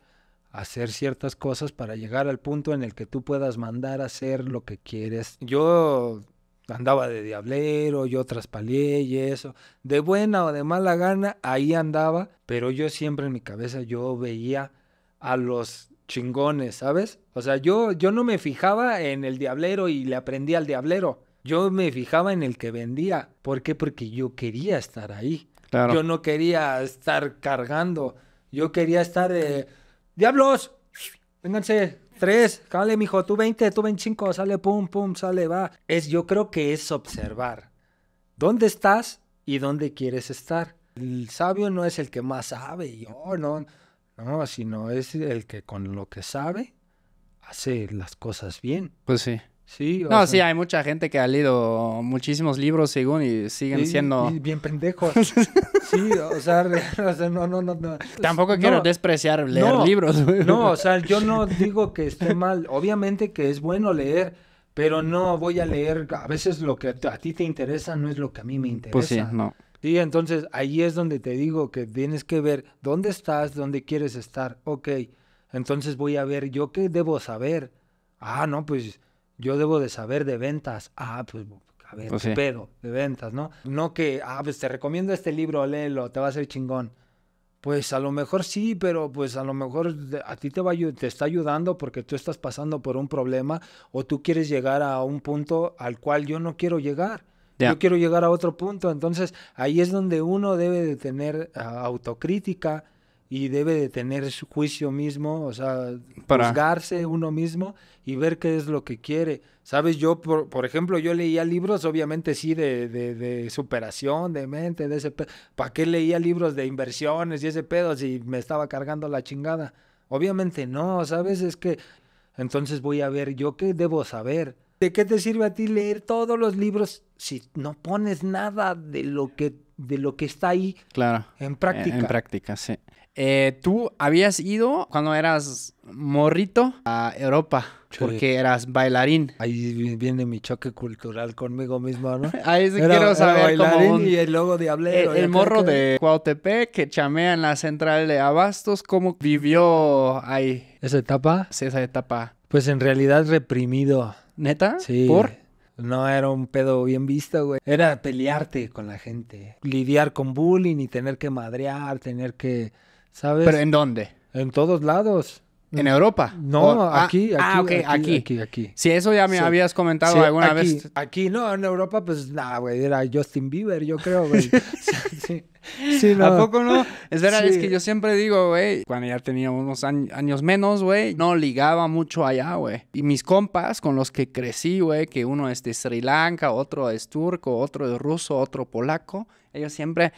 Speaker 1: hacer ciertas cosas para llegar al punto en el que tú puedas mandar a hacer lo que quieres. Yo andaba de diablero, yo traspalé y eso. De buena o de mala gana, ahí andaba, pero yo siempre en mi cabeza yo veía a los chingones, ¿sabes? O sea, yo, yo no me fijaba en el diablero y le aprendí al diablero. Yo me fijaba en el que vendía. ¿Por qué? Porque yo quería estar ahí. Yo no quería estar cargando. Yo quería estar. de, ¡Diablos! Vénganse, tres, sale, mijo, tú 20, tú 25, sale, pum, pum, sale, va. Es, yo creo que es observar dónde estás y dónde quieres estar. El sabio no es el que más sabe, yo no, no, sino es el que con lo que sabe hace las cosas bien. Pues sí. No, sí,
Speaker 2: hay mucha gente que ha leído muchísimos libros según y siguen siendo...
Speaker 1: bien pendejos. sí, o sea, no, no, no, Tampoco quiero despreciar leer libros. No, o sea, yo no digo que esté mal. Obviamente que es bueno leer, pero no voy a leer. A veces lo que a ti te interesa no es lo que a mí me pues interesa. Pues sí, no. Sí, entonces ahí es donde te digo que tienes que ver dónde estás, dónde quieres estar. Ok, entonces voy a ver yo qué debo saber. Ah, no, pues yo debo de saber de ventas. Ah, pues a ver, pues pedo de ventas, ¿no? No que, ah, pues te recomiendo este libro, léelo, te va a ser chingón. Pues a lo mejor sí, pero pues a lo mejor a ti te, va, te está ayudando porque tú estás pasando por un problema o tú quieres llegar a un punto al cual yo no quiero llegar. Yo quiero llegar a otro punto. Entonces ahí es donde uno debe de tener ah, autocrítica, y debe de tener su juicio mismo, o sea, juzgarse uno mismo y ver qué es lo que quiere. Sabes, yo, por, por ejemplo, yo leía libros, obviamente sí, de, de, superación, de mente, de ese pedo. ¿Para qué leía libros de inversiones y ese pedo si me estaba cargando la chingada? Obviamente no, ¿sabes? Es que entonces voy a ver yo qué debo saber. ¿De qué te sirve a ti leer todos los libros si no pones nada de lo que de lo que está ahí claro, en práctica? En
Speaker 2: práctica, sí.
Speaker 1: Eh, tú habías ido
Speaker 2: cuando eras morrito a Europa porque eras bailarín. Ahí
Speaker 1: viene mi choque cultural conmigo mismo, ¿no? Ahí sí quiero saber como y el logo diablero. El, morro de
Speaker 2: Cuautepec que chamea en la central de Abastos, ¿cómo vivió
Speaker 1: ahí? ¿Esa etapa? Sí, esa etapa. Pues en realidad reprimido. ¿Neta? Sí. ¿Por? No era un pedo bien visto, güey. Era pelearte con la gente, lidiar con bullying y tener que madrear, tener que ¿Sabes? ¿Pero en dónde? En todos lados. ¿En Europa? No, ah, ah, aquí, aquí, aquí, aquí, Si eso ya me habías comentado alguna vez. Aquí, no, en Europa, pues nada, güey, era Justin Bieber, yo creo, güey. sí, no? Es verdad, es que yo
Speaker 2: siempre digo, güey, cuando ya tenía unos años menos, güey, no ligaba mucho allá, güey. Y mis compas con los que crecí, güey, que uno es de Sri Lanka, otro es turco, otro es ruso, otro polaco, ellos siempre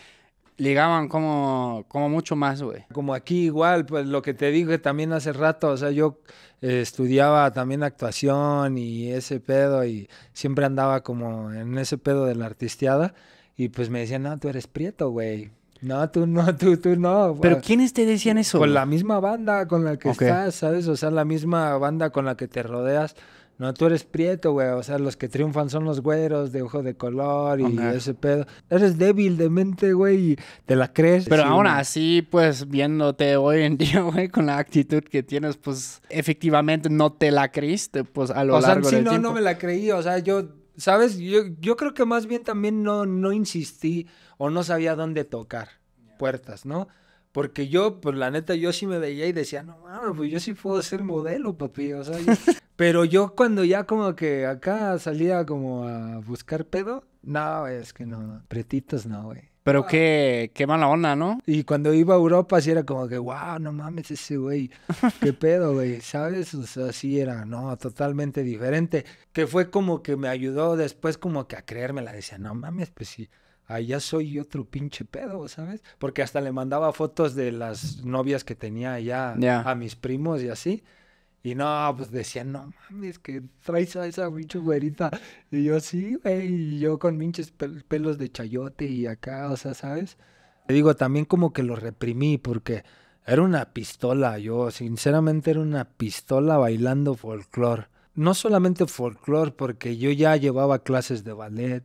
Speaker 1: ligaban como, como mucho más, güey. Como aquí igual, pues lo que te dije también hace rato, o sea, yo eh, estudiaba también actuación y ese pedo y siempre andaba como en ese pedo de la artisteada y pues me decían, no, tú eres prieto, güey. No, tú no, tú, tú no. ¿Pero quiénes te decían eso? Con la misma banda con la que estás, ¿sabes? O sea, la misma banda con la que te rodeas. No, tú eres prieto, güey. O sea, los que triunfan son los güeros de ojo de color y ese pedo. Eres débil de mente, güey, y te la crees. Pero aún así, pues viéndote hoy en día, güey, con la
Speaker 2: actitud que tienes, pues efectivamente no te la creíste, pues a lo o largo sea, sí, no, no me
Speaker 1: la creí. O sea, yo, ¿sabes? Yo, yo creo que más bien también no, no insistí o no sabía dónde tocar puertas, ¿no? Porque yo, pues la neta, yo sí me veía y decía, no mames, pues yo sí puedo ser modelo, papi. O sea, pero yo cuando ya como que acá salía como a buscar pedo, no, es que no, pretitos no, güey.
Speaker 2: Pero qué, qué mala onda, ¿no?
Speaker 1: Y cuando iba a Europa sí era como que, wow, no mames ese güey, qué pedo, güey, ¿sabes? O sea, sí era, no, totalmente diferente. Que fue como que me ayudó después como que a creérmela, decía, no mames, pues sí allá soy otro pinche pedo, ¿sabes? Porque hasta le mandaba fotos de las novias que tenía allá a mis primos y así. Y no, pues decían, no mames, que traes a esa pinche güerita. Y yo, sí, güey, y yo con pinches pelos de chayote y acá, o sea, ¿sabes? Te digo, también como que lo reprimí porque era una pistola, yo sinceramente era una pistola bailando folclore. No solamente folclore, porque yo ya llevaba clases de ballet,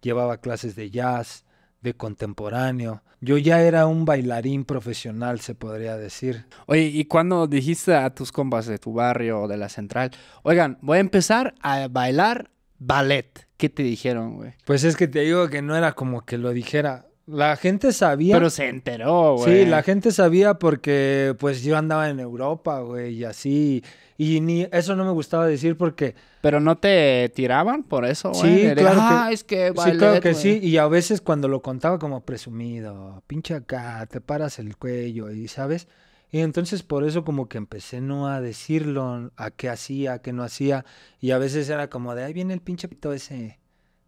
Speaker 1: llevaba clases de jazz, de contemporáneo. Yo ya era un bailarín profesional, se podría decir. Oye, ¿y cuando dijiste a tus compas de tu barrio o de la central, oigan, voy a empezar a bailar ballet? ¿Qué te dijeron, güey? Pues es que te digo que no era como que lo dijera. La gente sabía. Pero se enteró, güey. Sí, la gente sabía porque pues yo andaba en Europa, güey, y así. Y ni eso no me gustaba decir porque. Pero no te tiraban por eso, güey. Ah, sí, claro que, Sí, sí. Y a veces cuando lo contaba como presumido, pinche acá, te paras el cuello y sabes. Y entonces por eso como que empecé no a decirlo, a qué hacía, a qué no hacía. Y a veces era como de ahí viene el pinche pito ese,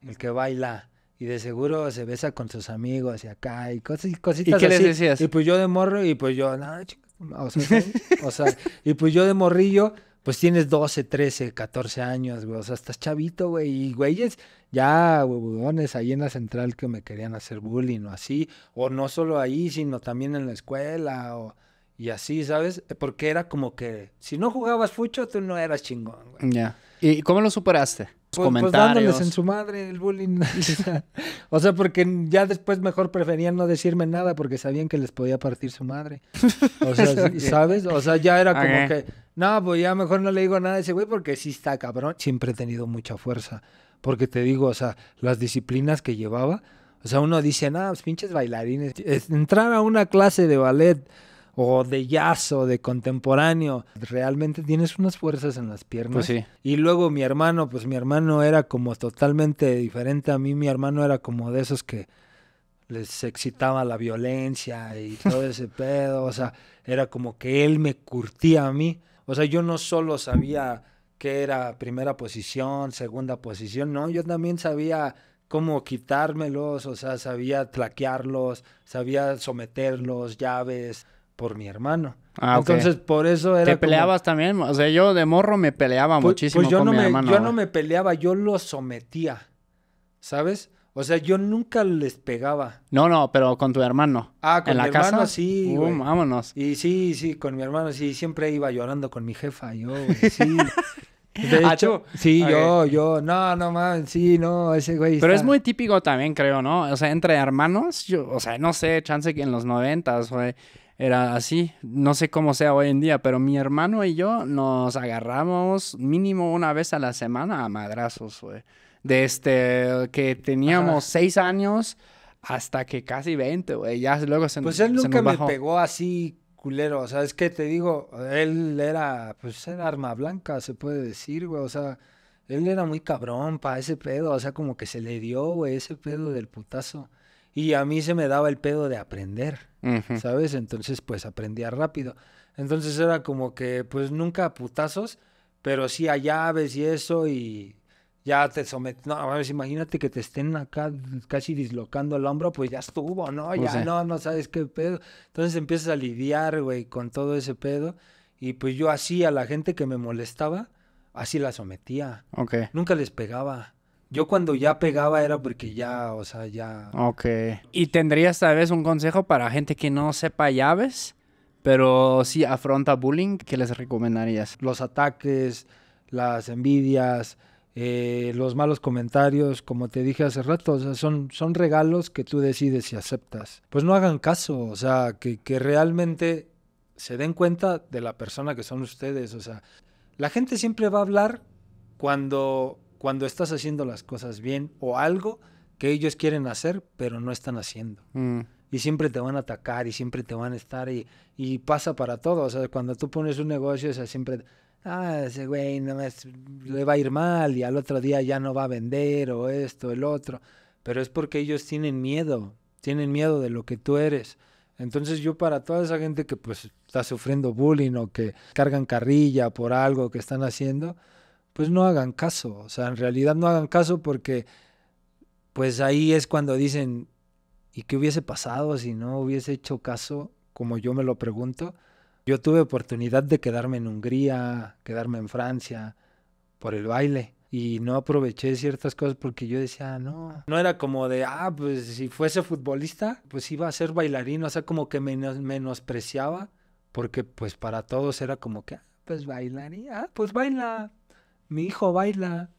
Speaker 1: el que baila. Y de seguro se besa con sus amigos y acá y cosas, cositas ¿Y qué les decías? Y pues yo de morro y pues yo, nada, o o sea, y pues yo de morrillo, pues tienes 12, 13, 14 años, güey, o sea, estás chavito, güey, y güeyes ya huevones ahí en la central que me querían hacer bullying o así, o no solo ahí, sino también en la escuela o y así, ¿sabes? Porque era como que si no jugabas fucho, tú no eras chingón, güey. Ya. ¿Y cómo lo superaste? Pues, pues comentarios. dándoles en su madre el bullying. o sea, porque ya después mejor preferían no decirme nada porque sabían que les podía partir su madre. O sea, ¿sabes? O sea, ya era como que, no, pues ya mejor no le digo nada a ese güey porque sí está cabrón. Siempre he tenido mucha fuerza. Porque te digo, o sea, las disciplinas que llevaba, o sea, uno dice, nada, los pues, pinches bailarines. Entrar a una clase de ballet o de jazz o de contemporáneo. Realmente tienes unas fuerzas en las piernas. Pues sí. Y luego mi hermano, pues mi hermano era como totalmente diferente a mí. Mi hermano era como de esos que les excitaba la violencia y todo ese pedo. O sea, era como que él me curtía a mí. O sea, yo no solo sabía qué era primera posición, segunda posición, no, yo también sabía cómo quitármelos, o sea, sabía traquearlos sabía someterlos, llaves, por mi hermano. Ah, Entonces, por eso era. ¿Te peleabas
Speaker 2: también? O sea, yo de morro me peleaba pues, pues muchísimo pues yo no me, Yo no
Speaker 1: me peleaba, yo lo sometía. ¿Sabes? O sea, yo nunca les pegaba.
Speaker 2: No, no, pero con tu hermano. Ah, con mi la hermano sí. Uh,
Speaker 1: vámonos. Y sí, sí, con mi hermano sí. Siempre iba llorando con mi jefa, yo, güey, sí. De ah, hecho, sí, yo, yo, no, no man, sí, no, ese güey. Pero es
Speaker 2: muy típico también, creo, ¿no? O sea, entre hermanos, yo, o sea, no sé, chance que en los noventas, güey, era así. No sé cómo sea hoy en día, pero mi hermano y yo nos agarramos mínimo una vez a la semana a madrazos, güey. Desde este, que teníamos seis años hasta que casi 20, güey. Ya luego se Pues él nunca me pegó
Speaker 1: así culero, o sea, es que te digo, él era, pues era arma blanca, se puede decir, güey, o sea, él era muy cabrón para ese pedo, o sea, como que se le dio, güey, ese pedo del putazo. Y a mí se me daba el pedo de aprender, ¿sabes? Entonces, pues aprendía rápido. Entonces era como que, pues nunca putazos, pero sí a llaves y eso, y ya te sometí No, imagínate que te estén acá casi dislocando el hombro, pues ya estuvo, ¿no? Pues ya no, no sabes qué pedo. Entonces empiezas a lidiar, güey, con todo ese pedo. Y pues yo así a la gente que me molestaba, así la sometía. Ok. Nunca les pegaba. Yo cuando ya pegaba era porque ya, o sea, ya...
Speaker 2: Ok. ¿Y tendrías tal vez un consejo para gente que no sepa llaves, pero sí afronta bullying?
Speaker 1: ¿Qué les recomendarías? Los ataques, las envidias, eh, los malos comentarios, como te dije hace rato, son, son regalos que tú decides si aceptas. Pues no hagan caso, o sea, que, que realmente se den cuenta de la persona que son ustedes, o sea, la gente siempre va a hablar cuando cuando estás haciendo las cosas bien o algo que ellos quieren hacer, pero no están haciendo. Mm. Y siempre te van a atacar y siempre te van a estar y, y pasa para todos. O sea, cuando tú pones un negocio, o siempre, ah, ese güey no le va a ir mal y al otro día ya no va a vender o esto, el otro. Pero es porque ellos tienen miedo, tienen miedo de lo que tú eres. Entonces yo para toda esa gente que pues está sufriendo bullying o que cargan carrilla por algo que están haciendo, pues no hagan caso, o sea, en realidad no hagan caso porque pues ahí es cuando dicen, ¿y qué hubiese pasado si no hubiese hecho caso? Como yo me lo pregunto, yo tuve oportunidad de quedarme en Hungría, quedarme en Francia, por el baile. Y no aproveché ciertas cosas porque yo decía, ah, no, no era como de, ah, pues si fuese futbolista, pues iba a ser bailarín, o sea, como que me menospreciaba, porque pues para todos era como que, ah, pues bailaría, ah, pues baila, mi hijo baila.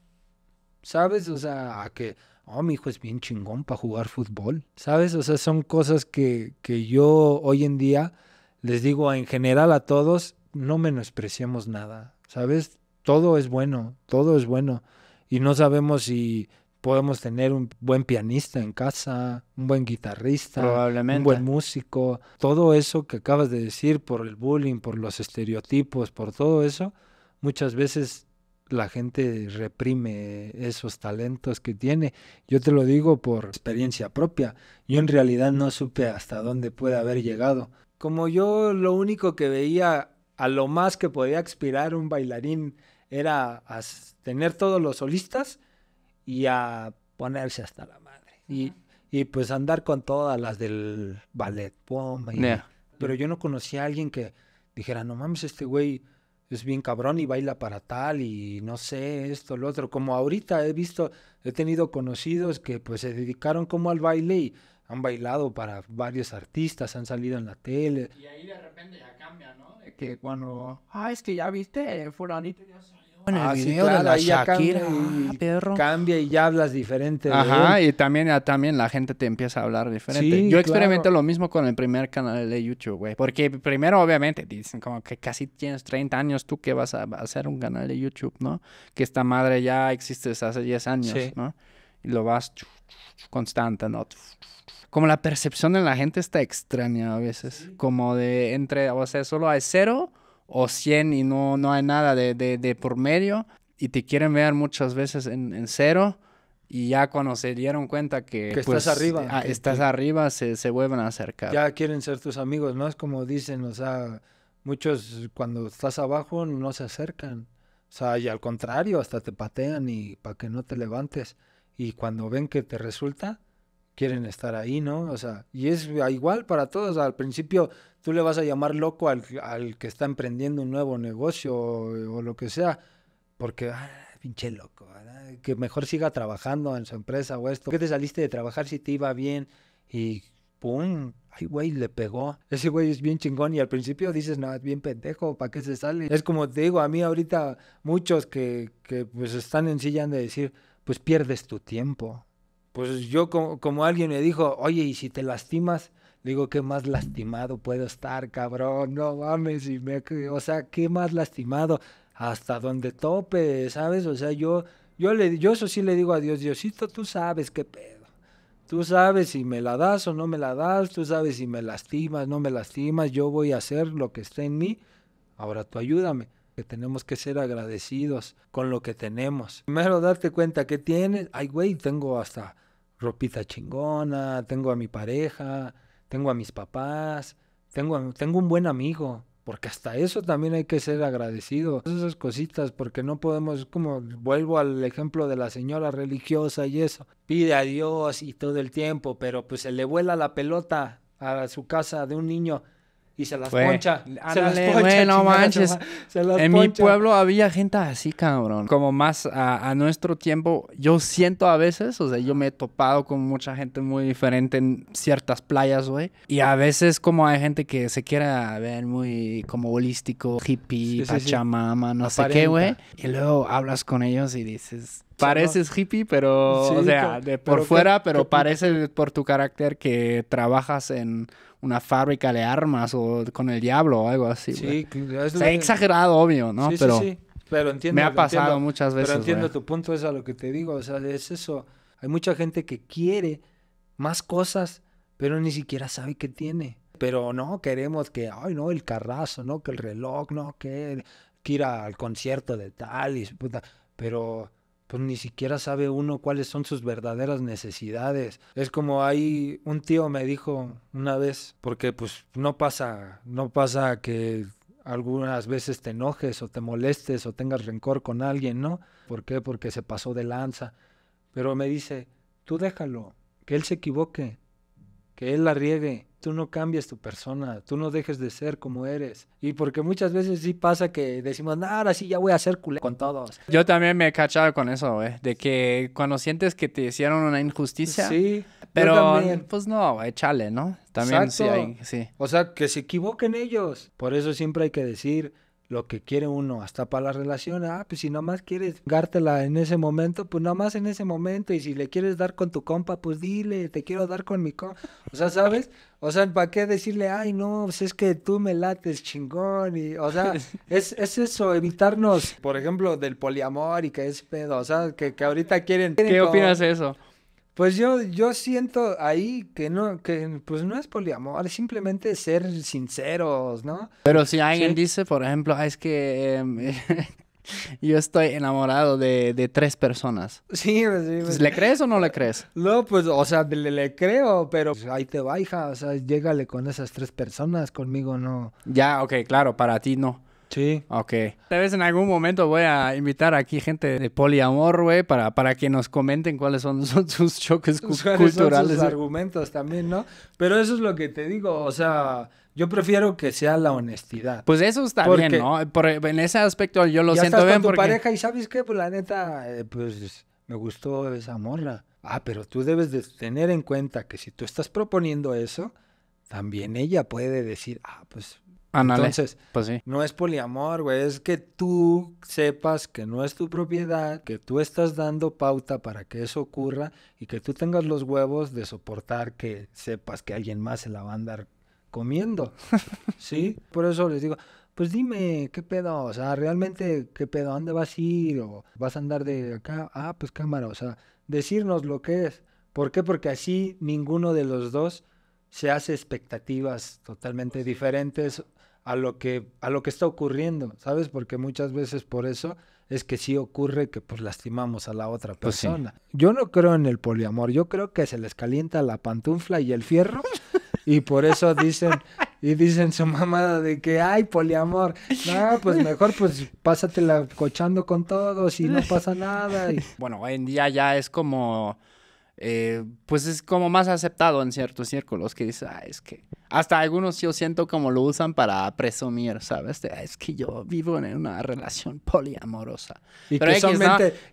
Speaker 1: ¿Sabes? O sea, que, oh, mi hijo es bien chingón para jugar fútbol. ¿Sabes? O sea, son cosas que, yo hoy en día les digo en general a todos, no menospreciemos nada. ¿Sabes? Todo es bueno, todo es bueno. Y no sabemos si podemos tener un buen pianista en casa, un buen guitarrista, un buen músico. Todo eso que acabas de decir por el bullying, por los estereotipos, por todo eso, muchas veces la gente reprime esos talentos que tiene. Yo te lo digo por experiencia propia. Yo en realidad no supe hasta dónde puede haber llegado. Como yo lo único que veía a lo más que podía aspirar un bailarín era a tener todos los solistas y a ponerse hasta la madre. Y, pues andar con todas las del ballet. Pero yo no conocía a alguien que dijera, no mames, este güey es bien cabrón y baila para tal y no sé, esto, lo otro. Como ahorita he visto, he tenido conocidos que pues se dedicaron como al baile y han bailado para varios artistas, han salido en la tele. Y ahí de repente ya cambia, ¿no? que cuando,
Speaker 2: ah, es que ya viste, fueron en el ah, video de la Shakira, cambia ah,
Speaker 1: perro. cambia y ya hablas diferente. Ajá, y
Speaker 2: también, ah, también la gente te empieza a hablar diferente. Yo experimento lo mismo con el primer canal de YouTube, güey. Porque primero, obviamente, dicen como que casi tienes 30 años, tú que vas a hacer un canal de YouTube, ¿no? Que esta madre ya existe desde hace 10 años, ¿no? Y lo vas constante, ¿no? Como la percepción de la gente está extraña a veces. Como de entre, o sea, solo hay cero o 100 y no, no hay nada de, por medio y te quieren ver muchas veces en, cero y ya cuando se dieron cuenta que, estás pues, arriba, ah, estás arriba, se, se vuelven a acercar. Ya
Speaker 1: quieren ser tus amigos, ¿no? Es como dicen, o sea, muchos cuando estás abajo no se acercan. O sea, y al contrario, hasta te patean y para que no te levantes. Y cuando ven que te resulta, quieren estar ahí, ¿no? O sea, y es igual para todos. Al principio tú le vas a llamar loco al, que está emprendiendo un nuevo negocio o, lo que sea, porque, ah, pinche loco, que mejor siga trabajando en su empresa o esto. ¿Por qué te saliste de trabajar si te iba bien? Y ¡pum! Ay, güey, le pegó. Ese güey es bien chingón y al principio dices, no, es bien pendejo, ¿para qué se sale? Es como te digo, a mí ahorita muchos que, que pues están en silla de decir, pues pierdes tu tiempo. Pues yo como, como alguien me dijo, oye, ¿y si te lastimas? digo, qué más lastimado puedo estar, cabrón, no mames, y me, o sea, qué más lastimado, hasta donde tope, ¿sabes? O sea, yo, yo, le, yo eso sí le digo a Dios, Diosito, tú sabes qué pedo, tú sabes si me la das o no me la das, tú sabes si me lastimas, no me lastimas, yo voy a hacer lo que esté en mí, ahora tú ayúdame que tenemos que ser agradecidos con lo que tenemos. Primero darte cuenta que tienes, ay güey, tengo hasta ropita chingona, tengo a mi pareja, tengo a mis papás, tengo, tengo un buen amigo, porque hasta eso también hay que ser agradecido. esas cositas, porque no podemos, como vuelvo al ejemplo de la señora religiosa y eso, pide a Dios y todo el tiempo, pero pues se le vuela la pelota a su casa de un niño y se las poncha. se las poncha. no manches. Se las en mi pueblo
Speaker 2: había gente así, cabrón. Como más a, nuestro tiempo, yo siento a veces, o sea, yo me he topado con mucha gente muy diferente en ciertas playas, güey. Y a veces como hay gente que se quiere ver muy como holístico, hippie, pachamama, no sé qué, güey. Y luego hablas con ellos y dices, pareces hippie, pero, o sea, por fuera, pero parece por tu carácter que trabajas en una fábrica de armas o con el diablo o algo así. Sí, exagerado, obvio, ¿no? Sí, pero sí, sí. Pero entiendo, me ha pasado muchas veces. Pero entiendo
Speaker 1: tu punto, es a lo que te digo. O sea, es eso. Hay mucha gente que quiere más cosas, pero ni siquiera sabe qué tiene. Pero no, queremos que, ay, no, el carrazo, no, que el reloj, no, que, que ir al concierto de tal. Y, puta, pero pues ni siquiera sabe uno cuáles son sus verdaderas necesidades. Es como ahí un tío me dijo una vez, porque pues no pasa, no pasa que algunas veces te enojes o te molestes o tengas rencor con alguien, ¿no? ¿Por qué? Porque se pasó de lanza. Pero me dice, tú déjalo, que él se equivoque, que él la riegue, tú no cambies tu persona, tú no dejes de ser como eres. Y porque muchas veces sí pasa que decimos, nah, ahora sí ya voy a ser culé con todos.
Speaker 2: Yo también me he cachado con eso, güey, eh, de que cuando sientes que te hicieron una injusticia. Sí. Pero,
Speaker 1: pues no, échale, eh, ¿no? También sí, hay, sí. O sea, que se equivoquen ellos. Por eso siempre hay que decir, lo que quiere uno, hasta para la relación, ah, pues si nomás quieres dártela en ese momento, pues nomás en ese momento, y si le quieres dar con tu compa, pues dile, te quiero dar con mi compa, o sea, ¿sabes? O sea, ¿para qué decirle, ay, no, pues es que tú me lates chingón, y, o sea, es, es eso, evitarnos, por ejemplo, del poliamor y que es pedo, o sea, que, ahorita quieren... ¿Qué opinas de eso? Pues yo, yo siento ahí que no, que pues no es poliamor, simplemente ser sinceros, ¿no? Pero si alguien
Speaker 2: dice, por ejemplo, ah, es que em, yo estoy enamorado de, tres personas.
Speaker 1: Sí, pues, sí
Speaker 2: pues. ¿Le crees o no le crees?
Speaker 1: No, pues, o sea, le, creo, pero pues, ahí te baja o sea, llégale con esas tres personas, conmigo no.
Speaker 2: Ya, ok, claro, para ti no. Sí. Ok. Tal vez en algún momento voy a invitar aquí gente de poliamor, güey, para, para que nos comenten cuáles son, sus choques culturales. Son sus
Speaker 1: argumentos también, ¿no? Pero eso es lo que te digo, o sea... Yo prefiero que sea la honestidad. Pues eso está bien, ¿no? en ese aspecto yo lo ya siento estás bien con tu pareja y ¿sabes qué? Pues la neta, eh, pues me gustó esa morra. Ah, pero tú debes de tener en cuenta que si tú estás proponiendo eso, también ella puede decir, ah, pues entonces, pues no es poliamor, güey, es que tú sepas que no es tu propiedad, que tú estás dando pauta para que eso ocurra y que tú tengas los huevos de soportar que sepas que alguien más se la va a andar comiendo. ¿Sí? Por eso les digo, pues dime, ¿qué pedo? O sea, realmente, ¿qué pedo? dónde vas a ir? ¿O vas a andar de acá? Ah, pues cámara, o sea, decirnos lo que es. ¿Por qué? Porque así ninguno de los dos se hace expectativas totalmente pues diferentes a lo que, a lo que está ocurriendo, ¿sabes? Porque muchas veces por eso es que sí ocurre que pues lastimamos a la otra pues persona. Yo no creo en el poliamor, yo creo que se les calienta la pantufla y el fierro y por eso dicen y dicen su mamada de que ay poliamor. No, pues mejor pues pásatela cochando con todos y no pasa nada.
Speaker 2: Bueno, hoy en día ya es como eh, pues es como más aceptado en ciertos círculos que dice, ah, es que hasta algunos yo siento como lo usan para presumir, ¿sabes? Ah, es que yo
Speaker 1: vivo en una relación poliamorosa. Y Pero que, son,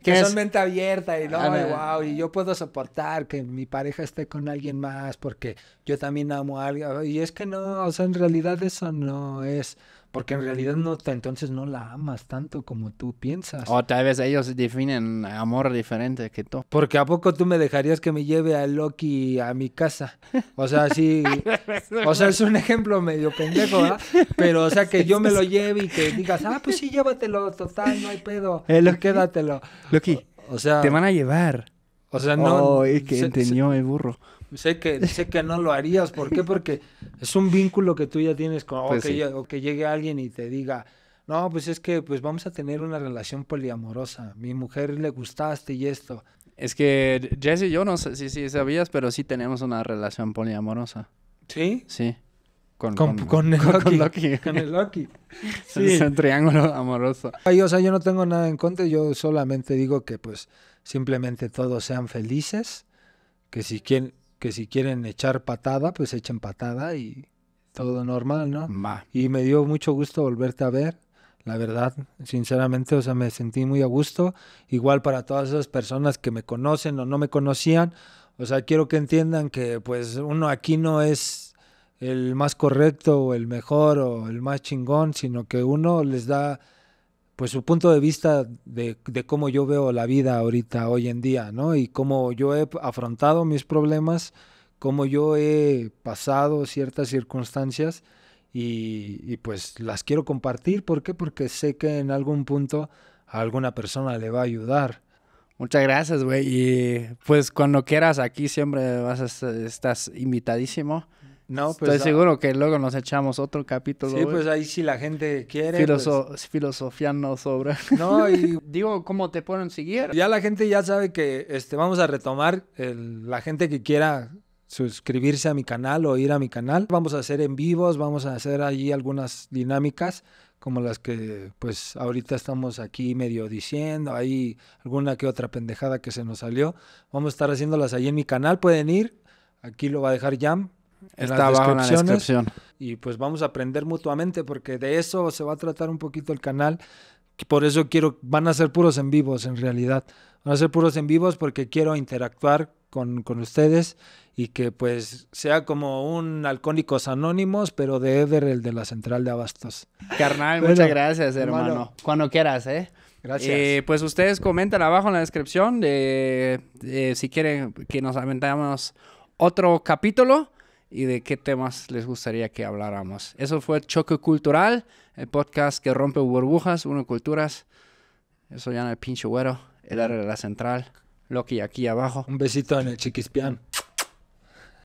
Speaker 1: que es... son mente, abierta y no, wow, y yo puedo soportar que mi pareja esté con alguien más porque yo también amo a alguien. Y es que no, o sea, en realidad eso no es porque en realidad no entonces no la amas tanto como tú piensas. O tal vez ellos definen amor diferente que tú. Porque a poco tú me dejarías que me lleve a Loki a mi casa. O sea, sí. o sea, es un ejemplo medio pendejo, ¿verdad? ¿ah? Pero o sea que yo me lo lleve y que digas, "Ah, pues sí, llévatelo, total, no hay pedo." Eh, quédatelo. Loki. O, sea, te van a llevar. O sea, no. es que se, entendió el burro. Sé que, sé que no lo harías. ¿Por qué? Porque es un vínculo que tú ya tienes con, o, que, pues llegue alguien y te diga, no, pues es que pues vamos a tener una relación poliamorosa. Mi mujer le gustaste y esto.
Speaker 2: Es que Jesse, yo no sé si, sí, sabías, pero sí tenemos una relación poliamorosa. ¿Sí? Sí. Con, con, con, Loki, con, Loki. Sí. Es un triángulo amoroso.
Speaker 1: o sea, yo no tengo nada en contra, yo solamente digo que pues simplemente todos sean felices, que si quieren, que si quieren echar patada, pues echen patada y todo normal, ¿no? Y me dio mucho gusto volverte a ver, la verdad, sinceramente, o sea, me sentí muy a gusto. Igual para todas esas personas que me conocen o no me conocían, o sea, quiero que entiendan que pues uno aquí no es el más correcto o el mejor o el más chingón, sino que uno les da pues su punto de vista de, cómo yo veo la vida ahorita, hoy en día, ¿no? Y cómo yo he afrontado mis problemas, cómo yo he pasado ciertas circunstancias y, pues las quiero compartir. ¿Por qué? Porque sé que en algún punto a alguna persona le va a ayudar. Muchas gracias, güey.
Speaker 2: Y pues cuando quieras, aquí siempre vas estás invitadísimo. No, pues Estoy seguro que luego nos echamos otro capítulo. Sí, pues
Speaker 1: ahí si la gente quiere. Pues
Speaker 2: Filosofía no sobra.
Speaker 1: No, y digo, ¿cómo te pueden seguir? Ya la gente ya sabe que este, vamos a retomar la gente que quiera suscribirse a mi canal o ir a mi canal. Vamos a hacer en vivos, vamos a hacer allí algunas dinámicas como las que pues ahorita estamos aquí medio diciendo, hay alguna que otra pendejada que se nos salió. Vamos a estar haciéndolas ahí en mi canal, pueden ir. Aquí lo va a dejar Jam, Está abajo en la descripción. Y pues vamos a aprender mutuamente porque de eso se va a tratar un poquito el canal. Por eso quiero, van a ser puros en vivos en realidad. Van a ser puros en vivos porque quiero interactuar con, con ustedes y que pues sea como un Alcónicos Anónimos, pero de Ever el de la central de Abastos.
Speaker 2: Carnal, muchas gracias, hermano. Cuando quieras, ¿eh? Gracias. Eh, pues ustedes comentan abajo en la descripción de, eh, eh, si quieren que nos aventamos otro capítulo y de qué temas les gustaría que habláramos. Eso fue Choque Cultural, el podcast que rompe burbujas, uno culturas. Eso ya en el pinche güero, el área de la central, Loki aquí abajo. Un besito en el chiquispián.